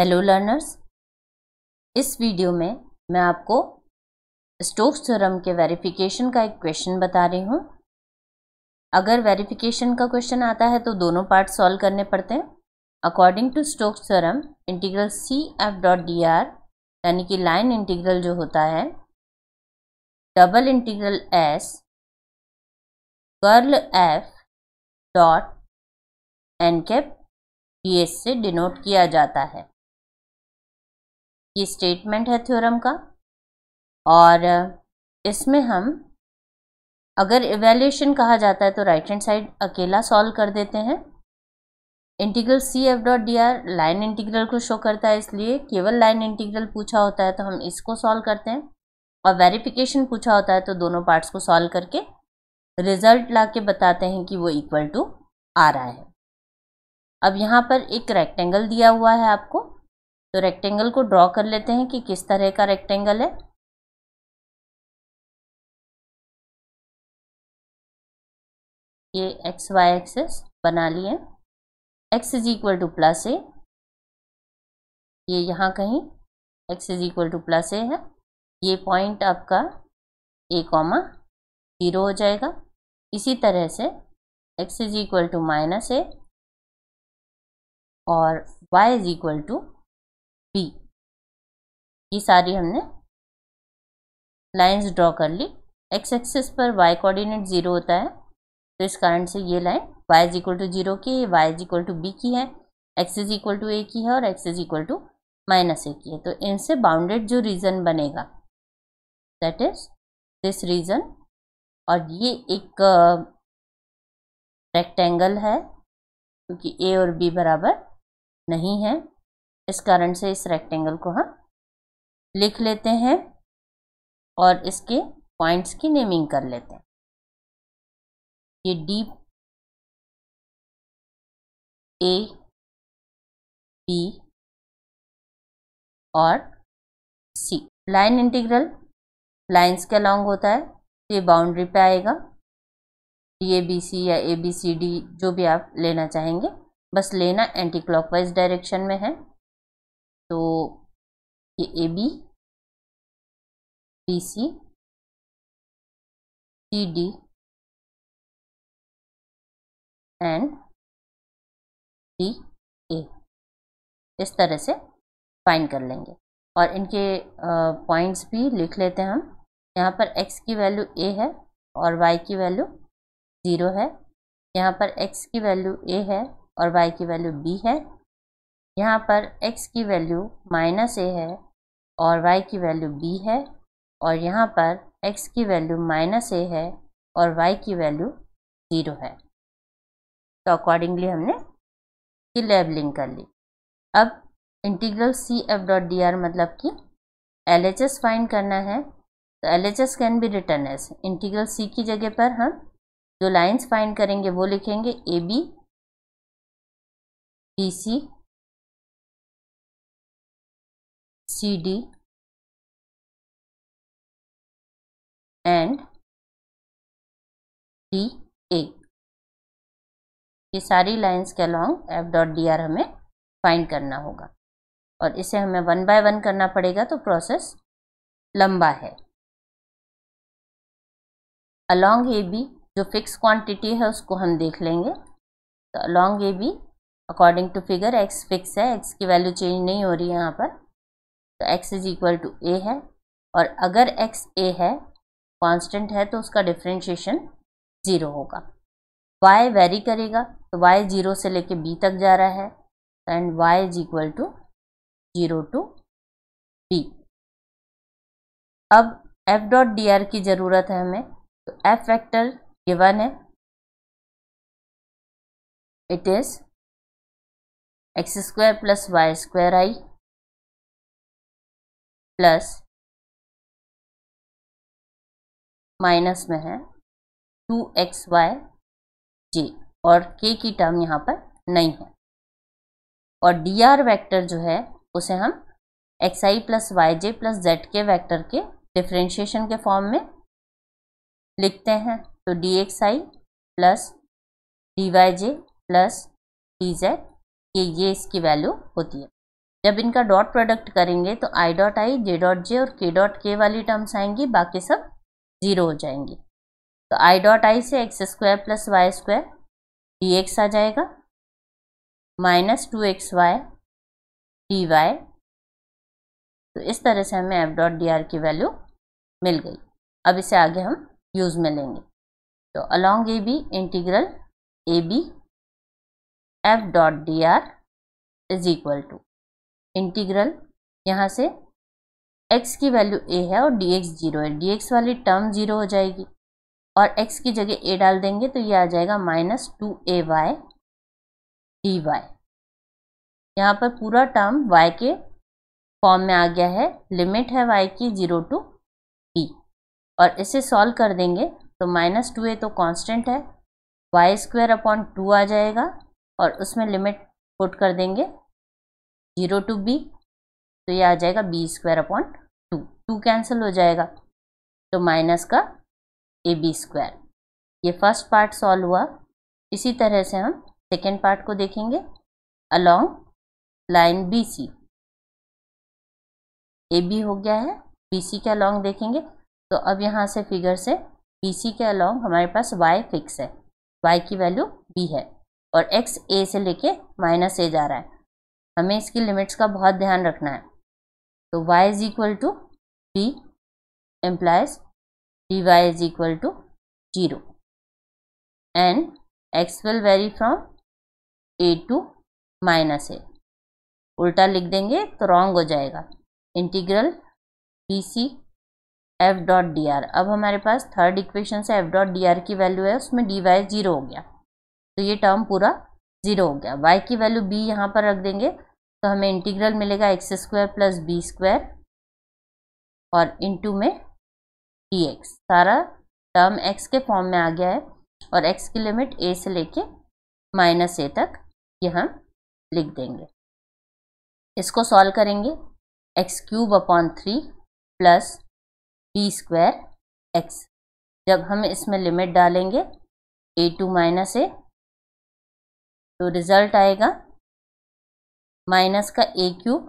hello learners इस video में मैं आपको स्टोक्स थ्योरम के वेरिफिकेशन का एक क्वेश्चन बता रही हूँ अगर वेरिफिकेशन का क्वेश्चन आता है तो दोनों पार्ट सॉल्व करने पड़ते हैं according to Stokes theorem integral C F dot D R यानी कि लाइन इंटीग्रल जो होता है double integral S curl F dot N cap D S से डिनोट किया जाता है ये स्टेटमेंट है थ्योरम का और इसमें हम अगर इवेल्यूशन कहा जाता है तो राइट हैंड साइड अकेला सॉल्व कर देते हैं integral C F dot D R line integral को शो करता है इसलिए केवल लाइन इंटीग्रल पूछा होता है तो हम इसको सॉल्व करते हैं और वेरिफिकेशन पूछा होता है तो दोनों पार्ट्स को सॉल्व करके रिजल्ट ला के बताते हैं कि वो इक्वल टू आ रहा है अब यहाँ पर एक रेक्टेंगल दिया हुआ है आपको तो रेक्टेंगल को ड्रॉ कर लेते हैं कि किस तरह का रेक्टेंगल है ये एक्स वाई एक्सेस बना लिए X is equal to plus A ये यहाँ कहीं X is equal to plus A है ये पॉइंट आपका ए कॉमा ज़ीरो हो जाएगा इसी तरह से X is equal to minus A और Y is equal to B ये सारी हमने लाइंस ड्रॉ कर ली एक्स एक्सेस पर वाई कोऑर्डिनेट ज़ीरो होता है तो इस कारण से ये लाइन Y is equal to zero की Y is equal to B की है X is equal to A की है और X is equal to minus A की है तो इनसे बाउंडेड जो रीज़न बनेगा दैट इज दिस रीज़न और ये एक रेक्टेंगल uh, है क्योंकि ए और बी बराबर नहीं है इस कारण से इस रेक्टेंगल को हम लिख लेते हैं और इसके पॉइंट्स की नेमिंग कर लेते हैं ये डी ए बी और सी लाइन इंटीग्रल लाइंस के अलॉन्ग होता है ये बाउंड्री पे आएगा डी ए बी सी या ए बी सी डी जो भी आप लेना चाहेंगे बस लेना एंटी क्लॉकवाइज डायरेक्शन में है तो ये A B B C C D and D A इस तरह से फाइंड कर लेंगे और इनके पॉइंट्स भी लिख लेते हैं हम यहाँ पर एक्स की वैल्यू ए है और वाई की वैल्यू ज़ीरो है यहाँ पर एक्स की वैल्यू ए है और वाई की वैल्यू बी है यहाँ पर x की वैल्यू माइनस ए है और y की वैल्यू b है और यहाँ पर x की वैल्यू माइनस ए है और y की वैल्यू ज़ीरो है तो अकॉर्डिंगली हमने की लेबलिंग कर ली अब integral C F dot D R मतलब कि एल एच एस फाइंड करना है तो L H S can be written as integral C की जगह पर हम जो लाइंस फाइंड करेंगे वो लिखेंगे A B B C C D and D A ये सारी लाइंस के along F dot D R हमें फाइंड करना होगा और इसे हमें वन बाय वन करना पड़ेगा तो प्रोसेस लंबा है अलॉन्ग ए बी जो फिक्स क्वांटिटी है उसको हम देख लेंगे तो along A B according to figure X fix है एक्स की वैल्यू चेंज नहीं हो रही है यहाँ पर तो x is equal to A है और अगर x ए है कांस्टेंट है तो उसका डिफ्रेंशिएशन ज़ीरो होगा y वेरी करेगा तो y ज़ीरो से लेके b तक जा रहा है and y is equal to zero to b अब एफ डॉट डी आर की ज़रूरत है हमें तो एफ वेक्टर गिवन है it is X square plus Y square I plus minus में है टू एक्स वाई जे और के की टर्म यहाँ पर नहीं है और डी आर वैक्टर जो है उसे हम X I plus Y J plus Z के वैक्टर के डिफ्रेंशिएशन के फॉर्म में लिखते हैं तो D X I plus D Y J plus D Z ये ये इसकी वैल्यू होती है जब इनका डॉट प्रोडक्ट करेंगे तो आई डॉट आई जे डॉट जे और के डॉट के वाली टर्म्स आएंगी बाकी सब ज़ीरो हो जाएंगी तो आई डॉट आई से X square plus Y square D X आ जाएगा minus two x Y D Y तो इस तरह से हमें एफ डॉट डी आर की वैल्यू मिल गई अब इसे आगे हम यूज़ में लेंगे तो along A B integral A B F dot D R is equal to integral यहाँ से x की वैल्यू a है और dx जीरो है dx वाली टर्म जीरो हो जाएगी और x की जगह a डाल देंगे तो ये आ जाएगा माइनस टू ए वाई डी वाई यहाँ पर पूरा टर्म y के फॉर्म में आ गया है लिमिट है y की जीरो टू b और इसे सॉल्व कर देंगे तो माइनस टू ए तो कांस्टेंट है वाई स्क्वायर अपॉन टू आ जाएगा और उसमें लिमिट पुट कर देंगे जीरो टू बी तो ये आ जाएगा B square upon two two cancel हो जाएगा तो माइनस का ए बी स्क्वायर ये फर्स्ट पार्ट सॉल्व हुआ इसी तरह से हम सेकेंड पार्ट को देखेंगे along line B C A B हो गया है बी सी के अलॉन्ग देखेंगे तो अब यहाँ से फिगर से बी सी के अलॉन्ग हमारे पास वाई फिक्स है वाई की वैल्यू बी है और एक्स ए से लेके माइनस ए जा रहा है हमें इसकी लिमिट्स का बहुत ध्यान रखना है तो y is equal to B implies D Y is equal to zero and x will vary from A to minus A उल्टा लिख देंगे तो रॉन्ग हो जाएगा integral B C F dot D R अब हमारे पास थर्ड इक्वेशन से एफ डॉट डी आर की वैल्यू है उसमें डी वाई ज़ीरो हो गया तो ये टर्म पूरा ज़ीरो हो गया वाई की वैल्यू बी यहाँ पर रख देंगे तो हमें इंटीग्रल मिलेगा X square plus B square और इनटू में डी एक्स सारा टर्म एक्स के फॉर्म में आ गया है और एक्स की लिमिट ए से लेके माइनस ए तक ये हम लिख देंगे इसको सॉल्व करेंगे X cube upon three plus B square X जब हम इसमें लिमिट डालेंगे ए टू माइनस ए तो रिजल्ट आएगा माइनस का ए क्यूब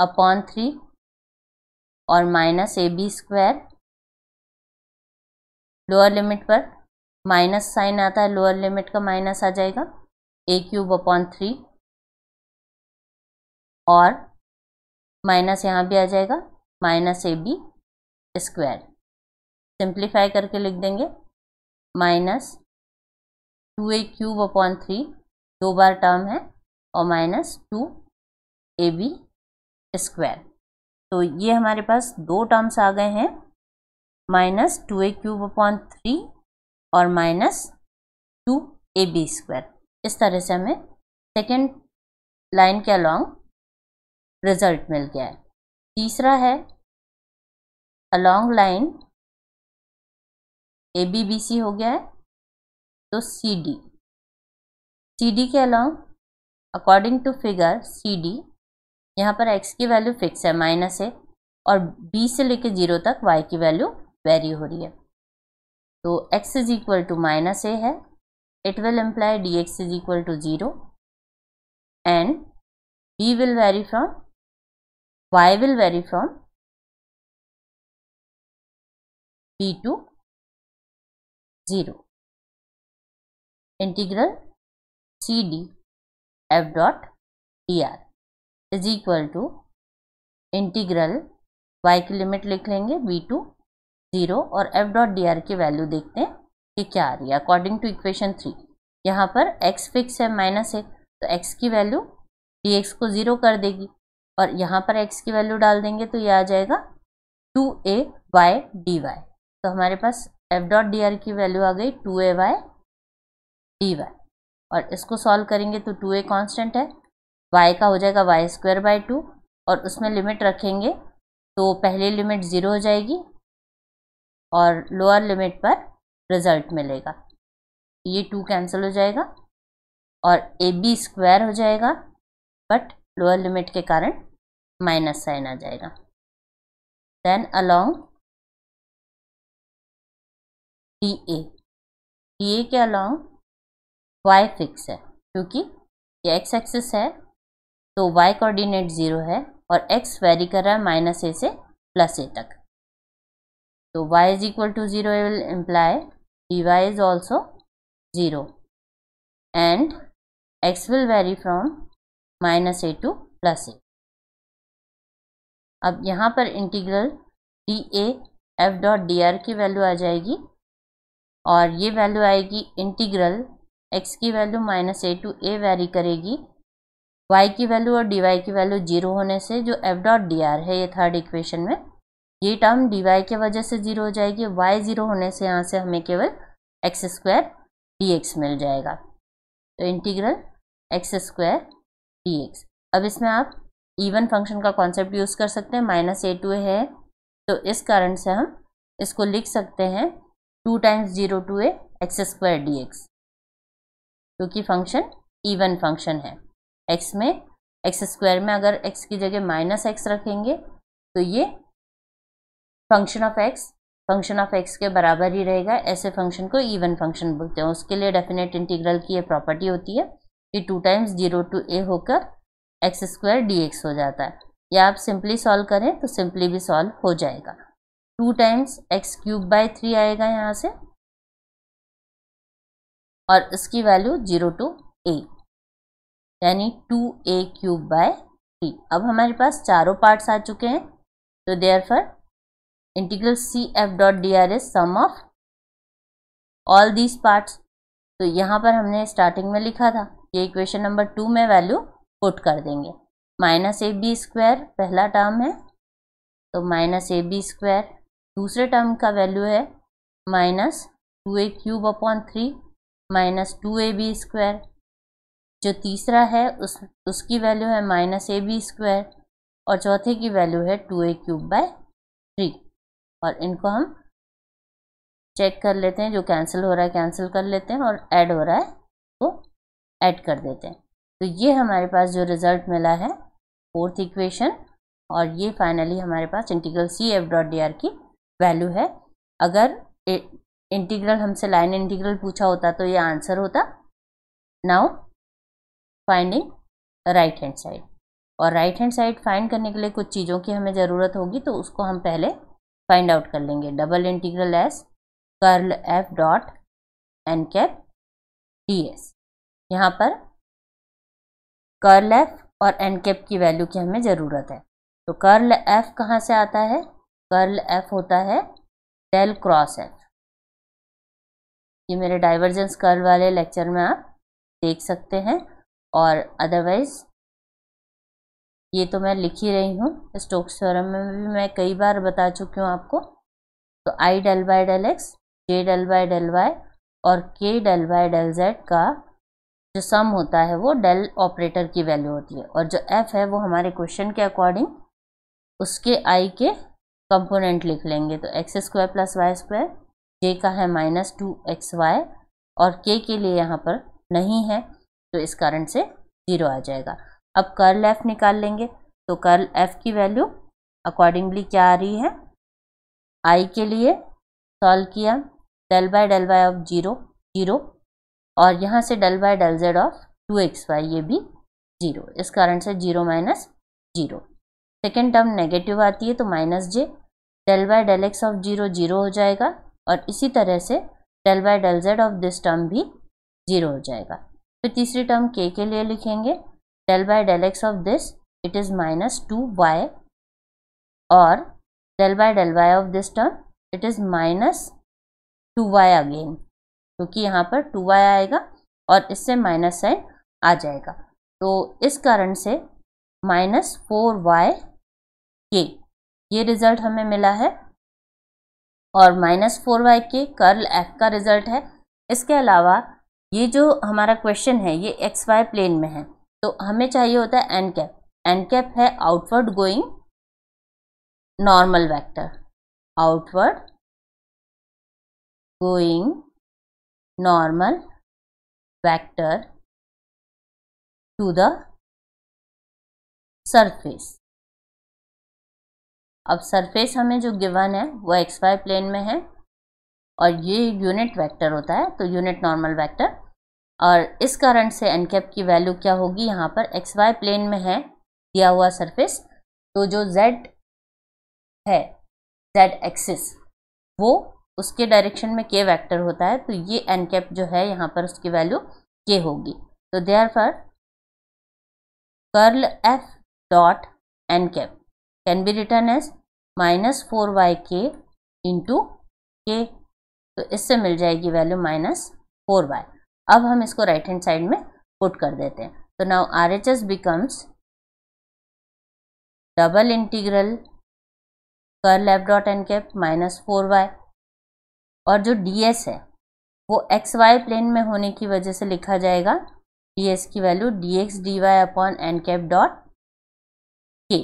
अपॉन थ्री और minus A B square lower limit पर माइनस साइन आता है लोअर लिमिट का माइनस आ जाएगा ए क्यूब अपॉन थ्री और माइनस यहाँ भी आ जाएगा minus A B square simplify करके लिख देंगे माइनस टू ए क्यूब अपॉन थ्री दो बार टर्म है और minus two A B square तो ये हमारे पास दो टर्म्स आ गए हैं माइनस टू ए क्यूब अपॉन थ्री और minus two A B square इस तरह से हमें सेकेंड लाइन के अलॉन्ग रिजल्ट मिल गया है तीसरा है along line A B B C हो गया है तो सी डी सी डी के अलाउ according to figure C D यहाँ पर एक्स की वैल्यू फिक्स है माइनस है और बी से लेकर जीरो तक वाई की वैल्यू वेरी हो रही है तो x is equal to minus a है it will imply d x is equal to zero and b will vary from y will vary from b to zero integral CD f dot dr is equal to integral y की limit लिख लेंगे b to zero और f dot d की value देखते हैं कि क्या आ रही है अकॉर्डिंग टू इक्वेशन थ्री यहाँ पर x फिक्स है माइनस है तो x की वैल्यू dx को ज़ीरो कर देगी और यहाँ पर x की वैल्यू डाल देंगे तो ये आ जाएगा टू ए वाई डी वाई तो हमारे पास एफ डॉट डी की वैल्यू आ गई टू ए वाई डी e वाई और इसको सॉल्व करेंगे तो टू ए कॉन्स्टेंट है वाई का हो जाएगा वाई स्क्वायर बाई टू और उसमें लिमिट रखेंगे तो पहली लिमिट ज़ीरो हो जाएगी और लोअर लिमिट पर रिज़ल्ट मिलेगा ये टू कैंसिल हो जाएगा और ए बी स्क्वायर हो जाएगा बट लोअर लिमिट के कारण माइनस साइन आ जाएगा then along d a d a के अलोंग वाई फिक्स है क्योंकि ये एक्स एक्सिस है तो वाई कोऑर्डिनेट ज़ीरो है और एक्स वेरी कर रहा है माइनस ए से प्लस ए तक तो y is equal to zero will imply d Y is also zero and x will vary from minus a to plus a अब यहाँ पर integral d a f dot D R की value आ जाएगी और ये वैल्यू आएगी integral x की value minus a to a vary करेगी वाई की वैल्यू और डी की वैल्यू जीरो होने से जो एफ डॉट डी आर है ये थर्ड इक्वेशन में ये टर्म डी वाई के वजह से जीरो हो जाएगी वाई जीरो होने से यहाँ से हमें केवल एक्स स्क्वायर डी एक्स मिल जाएगा तो integral x square D x अब इसमें आप इवन फंक्शन का कॉन्सेप्ट यूज़ कर सकते हैं माइनस ए टू है तो इस कारण से हम इसको लिख सकते हैं two times zero to a x square D x क्योंकि फंक्शन इवन फंक्शन है एक्स में एक्स स्क्वायर में अगर एक्स की जगह माइनस एक्स रखेंगे तो ये function of x function of x के बराबर ही रहेगा ऐसे फंक्शन को इवन फंक्शन बोलते हैं उसके लिए डेफिनेट इंटीग्रल की ये प्रॉपर्टी होती है कि two times zero to a होकर एक्स स्क्वायर डी एक्स हो जाता है या आप सिंपली सॉल्व करें तो सिंपली भी सॉल्व हो जाएगा two times x cube by three आएगा यहाँ से और इसकी वैल्यू जीरो टू ए यानी two A cube by three अब हमारे पास चारों पार्ट्स आ चुके हैं तो therefore integral C F dot D R is sum of all these parts तो यहाँ पर हमने स्टार्टिंग में लिखा था ये इक्वेशन नंबर टू में वैल्यू पुट कर देंगे माइनस ए बी स्क्वायर पहला टर्म है तो माइनस ए बी स्क्वायर दूसरे टर्म का वैल्यू है minus two A cube upon three minus two A B square जो तीसरा है उस उसकी वैल्यू है माइनस ए बी स्क्वायर और चौथे की वैल्यू है two A cube by three और इनको हम चेक कर लेते हैं जो कैंसिल हो रहा है कैंसिल कर लेते हैं और ऐड हो रहा है वो तो ऐड कर देते हैं तो ये हमारे पास जो रिज़ल्ट मिला है फोर्थ इक्वेशन और ये फाइनली हमारे पास integral C F dot D R की वैल्यू है अगर इंटीग्रल हमसे लाइन इंटीग्रल पूछा होता तो ये आंसर होता now finding right hand side और राइट हैंड साइड फाइंड करने के लिए कुछ चीज़ों की हमें ज़रूरत होगी तो उसको हम पहले फाइंड आउट कर लेंगे double integral S curl F dot N cap D s यहाँ पर कर्ल एफ और एन कैप की वैल्यू की हमें ज़रूरत है तो कर्ल एफ कहाँ से आता है कर्ल एफ होता है डेल क्रॉस एफ ये मेरे डाइवर्जेंस कर्व वाले लेक्चर में आप देख सकते हैं और अदरवाइज ये तो मैं लिख ही रही हूँ स्टोक्स थ्योरम में भी मैं कई बार बता चुकी हूँ आपको तो i del by del x j del by del y और k del by del Z का जो सम होता है वो डेल ऑपरेटर की वैल्यू होती है और जो एफ है वो हमारे क्वेश्चन के अकॉर्डिंग उसके आई के कंपोनेंट लिख लेंगे तो x square plus Y square के का है माइनस टू एक्स वाई और के के लिए यहाँ पर नहीं है तो इस कारण से ज़ीरो आ जाएगा अब कर्ल एफ निकाल लेंगे तो कर्ल एफ की वैल्यू अकॉर्डिंगली क्या आ रही है आई के लिए सॉल्व किया del by del y of zero zero और यहाँ से del by del z of two x y ये भी जीरो इस कारण से zero minus zero second term negative आती है तो minus j del by del x of zero zero हो जाएगा और इसी तरह से del by del z of this term भी जीरो हो जाएगा फिर तीसरी टर्म के के लिए लिखेंगे del by del x of this it is minus two y और del by del y of this term it is minus two y again क्योंकि यहाँ पर टू वाई आएगा और इससे माइनस साइन आ जाएगा तो इस कारण से माइनस फोर वाई के ये रिज़ल्ट हमें मिला है और minus four y k curl f का रिज़ल्ट है इसके अलावा ये जो हमारा क्वेश्चन है ये एक्स वाई प्लेन में है तो हमें चाहिए होता है एन कैप एन कैप है outward going normal vector outward going normal vector to the surface अब सरफेस हमें जो गिवन है वो एक्स वाई प्लेन में है और ये यूनिट वेक्टर होता है तो यूनिट नॉर्मल वेक्टर और इस कारण से एन कैप की वैल्यू क्या होगी यहाँ पर एक्स वाई प्लेन में है दिया हुआ सरफेस तो जो जेड है जेड एक्सिस वो उसके डायरेक्शन में के वेक्टर होता है तो ये एन कैप जो है यहाँ पर उसकी वैल्यू के होगी तो therefore curl F dot N cap can be written as minus four y k into k तो इससे मिल जाएगी वैल्यू माइनस फोर वाई अब हम इसको राइट हैंड साइड में पुट कर देते हैं तो now r h s becomes double integral curl f dot N cap minus four y और जो डी एस है वो एक्स वाई प्लेन में होने की वजह से लिखा जाएगा डी एस की value d x d y upon n cap dot k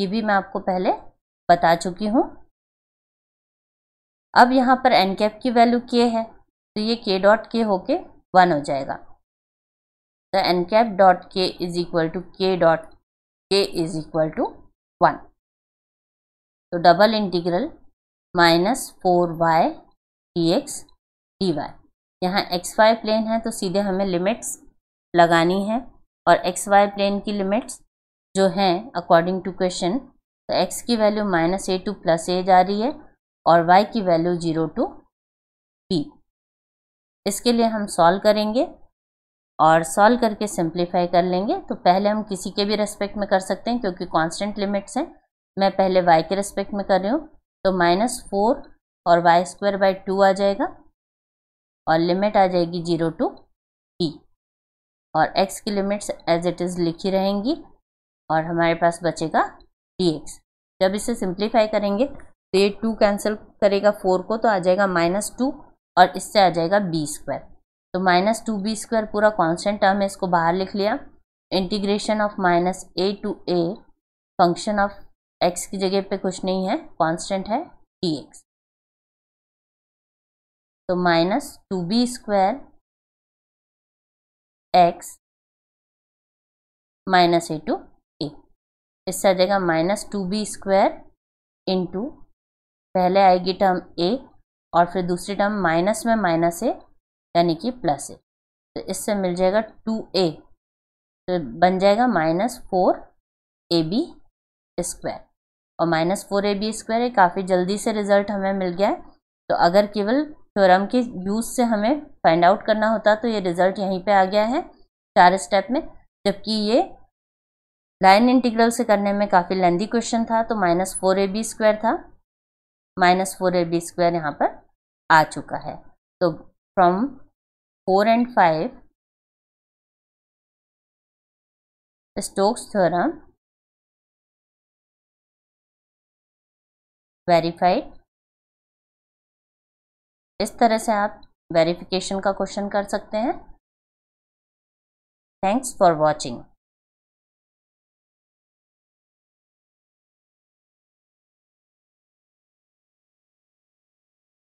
ये भी मैं आपको पहले बता चुकी हूँ अब यहाँ पर एन कैप की वैल्यू के है तो ये के डॉट के होके वन हो जाएगा तो n cap dot k is equal to k dot k is equal to one तो double integral minus four y d x d Y यहाँ एक्स वाई प्लेन है तो सीधे हमें लिमिट्स लगानी है और एक्स वाई प्लेन की लिमिट्स जो हैं अकॉर्डिंग टू क्वेश्चन तो एक्स की value minus a to plus a जा रही है और वाई की वैल्यू जीरो टू बी इसके लिए हम सॉल्व करेंगे और सॉल्व करके सिंप्लीफाई कर लेंगे तो पहले हम किसी के भी रेस्पेक्ट में कर सकते हैं क्योंकि कांस्टेंट लिमिट्स हैं मैं पहले वाई के रेस्पेक्ट में कर रही हूँ तो माइनस फोर और वाई स्क्वायर बाई टू आ जाएगा और लिमिट आ जाएगी जीरो टू पी और एक्स की लिमिट्स एज इट इज़ लिखी रहेंगी और हमारे पास बचेगा डी एक्स जब इसे सिंप्लीफाई करेंगे तो ये टू कैंसिल करेगा फोर को तो आ जाएगा माइनस टू और इससे आ जाएगा बी स्क्वायर तो माइनस टू बी स्क्वायर पूरा कॉन्स्टेंट टर्म है इसको बाहर लिख लिया integration of minus a to a function of x की जगह पे कुछ नहीं है कॉन्स्टेंट है डी एक्स तो minus two b square x minus a to a आ जाएगा minus two b square into पहले आएगी टर्म ए और फिर दूसरी टर्म माइनस में माइनस ए यानी कि प्लस ए तो इससे मिल जाएगा टू ए तो बन जाएगा minus four a B square और minus four a B square ये काफ़ी जल्दी से रिजल्ट हमें मिल गया है तो अगर केवल थ्योरम के यूज़ से हमें फाइंड आउट करना होता तो ये रिज़ल्ट यहीं पे आ गया है चार स्टेप में जबकि ये लाइन इंटीग्रल से करने में काफ़ी लेंदी क्वेश्चन था तो minus four a B square था minus four a B square यहाँ पर आ चुका है तो from four and five Stokes theorem verified इस तरह से आप वेरिफिकेशन का क्वेश्चन कर सकते हैं थैंक्स फॉर वॉचिंग